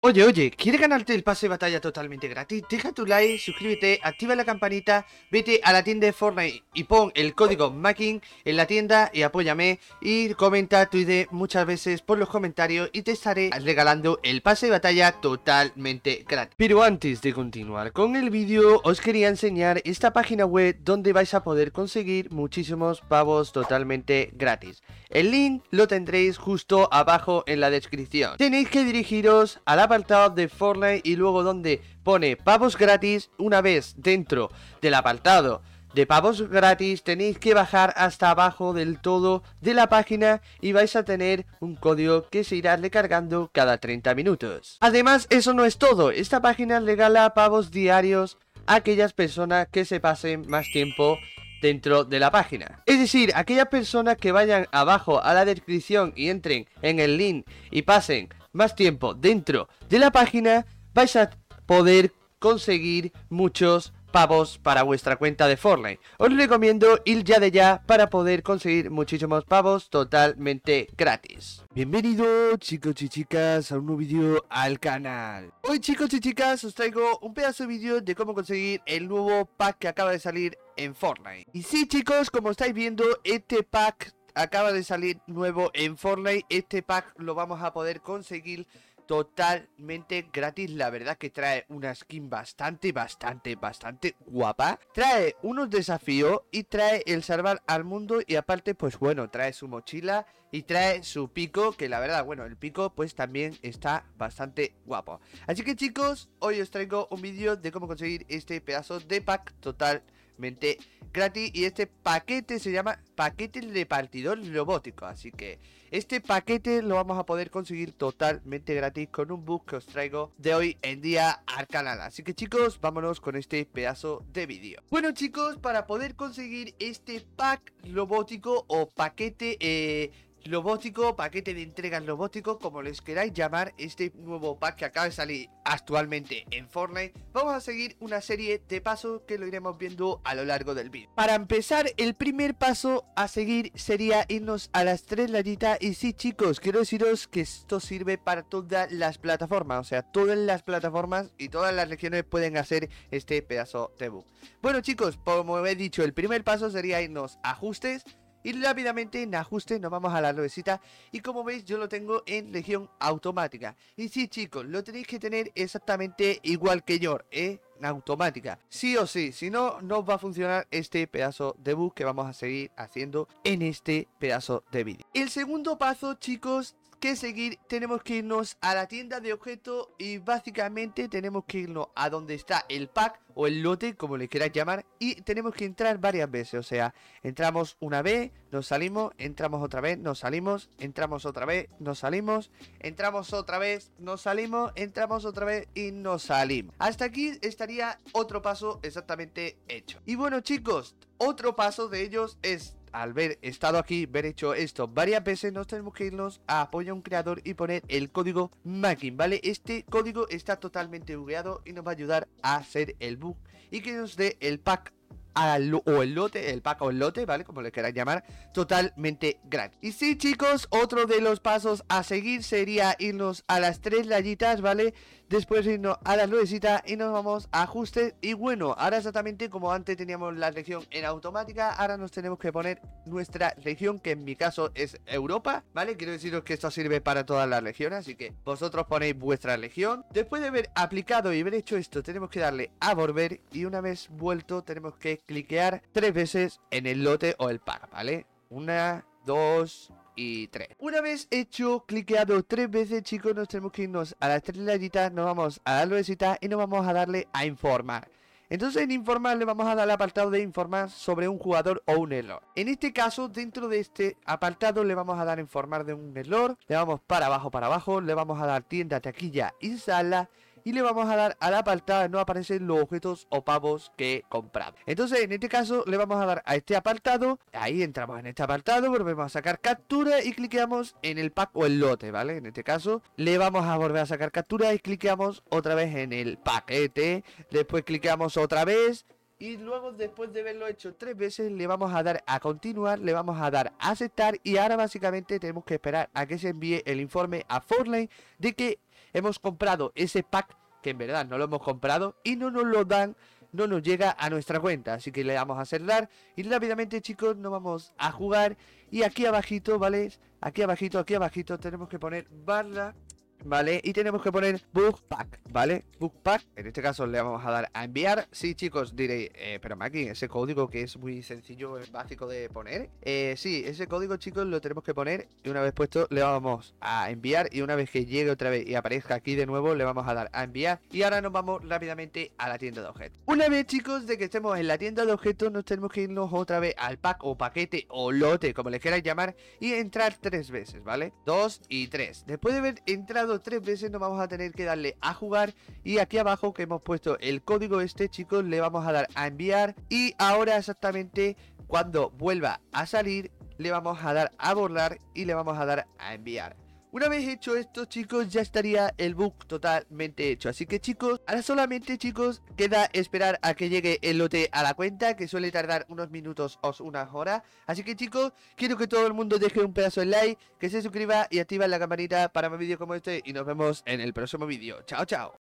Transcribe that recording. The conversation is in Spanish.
Oye, oye, ¿quieres ganarte el pase de batalla totalmente gratis? Deja tu like, suscríbete, activa la campanita, vete a la tienda de Fortnite y pon el código MAKING en la tienda y apóyame y comenta tu idea muchas veces por los comentarios y te estaré regalando el pase de batalla totalmente gratis. Pero antes de continuar con el vídeo, os quería enseñar esta página web donde vais a poder conseguir muchísimos pavos totalmente gratis. El link lo tendréis justo abajo en la descripción. Tenéis que dirigiros a la apartado de Fortnite y luego donde pone pavos gratis, una vez dentro del apartado de pavos gratis tenéis que bajar hasta abajo del todo de la página y vais a tener un código que se irá recargando cada 30 minutos. Además, eso no es todo, esta página regala pavos diarios a aquellas personas que se pasen más tiempo dentro de la página. Es decir, aquellas personas que vayan abajo a la descripción y entren en el link y pasen más tiempo dentro de la página, vais a poder conseguir muchos pavos para vuestra cuenta de Fortnite. Os recomiendo ir ya de ya para poder conseguir muchísimos pavos totalmente gratis. Bienvenido chicos y chicas a un nuevo vídeo al canal. Hoy chicos y chicas os traigo un pedazo de vídeo de cómo conseguir el nuevo pack que acaba de salir en Fortnite. Y si chicos, como estáis viendo, este pack acaba de salir nuevo en Fortnite. Este pack lo vamos a poder conseguir totalmente gratis. La verdad que trae una skin bastante, bastante, bastante guapa. Trae unos desafíos y trae el salvar al mundo. Y aparte, pues bueno, trae su mochila y trae su pico. Que la verdad, bueno, el pico pues también está bastante guapo. Así que chicos, hoy os traigo un vídeo de cómo conseguir este pedazo de pack total gratis y este paquete se llama paquete de partidor robótico, así que este paquete lo vamos a poder conseguir totalmente gratis con un bus que os traigo de hoy en día al canal. Así que chicos, vámonos con este pedazo de vídeo. Bueno chicos, para poder conseguir este pack robótico o paquete eh, lobótico, paquete de entregas robótico, como les queráis llamar, este nuevo pack que acaba de salir actualmente en Fortnite, vamos a seguir una serie de pasos que lo iremos viendo a lo largo del vídeo. Para empezar, el primer paso a seguir sería irnos a las tres laditas. y sí chicos, quiero deciros que esto sirve para todas las plataformas, o sea, todas las plataformas y todas las regiones pueden hacer este pedazo de bug. Bueno chicos, como he dicho, el primer paso sería irnos a ajustes, y rápidamente en ajuste nos vamos a la nubecita y como veis yo lo tengo en legión automática. Y sí chicos, lo tenéis que tener exactamente igual que yo, ¿eh? en automática. Sí o sí, si no, no va a funcionar este pedazo de bug que vamos a seguir haciendo en este pedazo de vídeo. El segundo paso chicos que seguir, tenemos que irnos a la tienda de objetos y básicamente tenemos que irnos a donde está el pack o el lote, como le quieras llamar, y tenemos que entrar varias veces, o sea, entramos una vez, nos salimos, entramos otra vez, nos salimos, entramos otra vez, nos salimos, entramos otra vez, nos salimos, entramos otra vez y nos salimos. Hasta aquí estaría otro paso exactamente hecho. Y bueno chicos, otro paso de ellos es al ver estado aquí, ver hecho esto varias veces, nos tenemos que irnos a a un creador y poner el código MAKIN, ¿vale? Este código está totalmente bugueado y nos va a ayudar a hacer el bug y que nos dé el pack al, o el lote, el pack o el lote, ¿vale? Como le queráis llamar, totalmente gratis. Y sí, chicos, otro de los pasos a seguir sería irnos a las tres rayitas, ¿vale? Después irnos a las nubecita y nos vamos a ajustes. Y bueno, ahora exactamente como antes teníamos la región en automática, ahora nos tenemos que poner nuestra región que en mi caso es Europa, ¿vale? Quiero deciros que esto sirve para todas las legiones, así que vosotros ponéis vuestra legión. Después de haber aplicado y haber hecho esto, tenemos que darle a volver y una vez vuelto tenemos que cliquear tres veces en el lote o el par, ¿vale? Una, dos, y Una vez hecho, cliqueado tres veces, chicos, nos tenemos que irnos a la tres nos vamos a dar cita y nos vamos a darle a informar. Entonces en informar le vamos a dar el apartado de informar sobre un jugador o un error. En este caso, dentro de este apartado le vamos a dar informar de un error, le vamos para abajo, para abajo, le vamos a dar tienda, taquilla y sala y le vamos a dar a la apartada no aparecen los objetos o pavos que compramos. Entonces, en este caso, le vamos a dar a este apartado. Ahí entramos en este apartado, volvemos a sacar captura y cliqueamos en el pack o el lote, ¿vale? En este caso, le vamos a volver a sacar captura y cliqueamos otra vez en el paquete. Después cliqueamos otra vez y luego, después de haberlo hecho tres veces, le vamos a dar a continuar, le vamos a dar a aceptar. Y ahora básicamente tenemos que esperar a que se envíe el informe a Fortnite de que hemos comprado ese pack, que en verdad no lo hemos comprado, y no nos lo dan, no nos llega a nuestra cuenta. Así que le vamos a cerrar Y rápidamente, chicos, nos vamos a jugar. Y aquí abajito, ¿vale? Aquí abajito, aquí abajito, tenemos que poner barra ¿vale? Y tenemos que poner Book Pack, ¿vale? Book Pack, en este caso le vamos a dar a enviar. Sí, chicos, diréis, eh, pero Maki, ese código que es muy sencillo, es básico de poner. Eh, sí, ese código, chicos, lo tenemos que poner y una vez puesto le vamos a enviar y una vez que llegue otra vez y aparezca aquí de nuevo le vamos a dar a enviar. Y ahora nos vamos rápidamente a la tienda de objetos. Una vez, chicos, de que estemos en la tienda de objetos, nos tenemos que irnos otra vez al pack o paquete o lote, como le quieran llamar, y entrar tres veces, ¿vale? Dos y tres. Después de haber entrado tres veces, no vamos a tener que darle a jugar. Y aquí abajo que hemos puesto el código este, chicos, le vamos a dar a enviar. Y ahora exactamente cuando vuelva a salir, le vamos a dar a borrar y le vamos a dar a enviar. Una vez hecho esto, chicos, ya estaría el book totalmente hecho. Así que, chicos, ahora solamente, chicos, queda esperar a que llegue el lote a la cuenta, que suele tardar unos minutos o unas horas. Así que, chicos, quiero que todo el mundo deje un pedazo de like, que se suscriba y activa la campanita para más vídeos como este. Y nos vemos en el próximo vídeo. Chao, chao.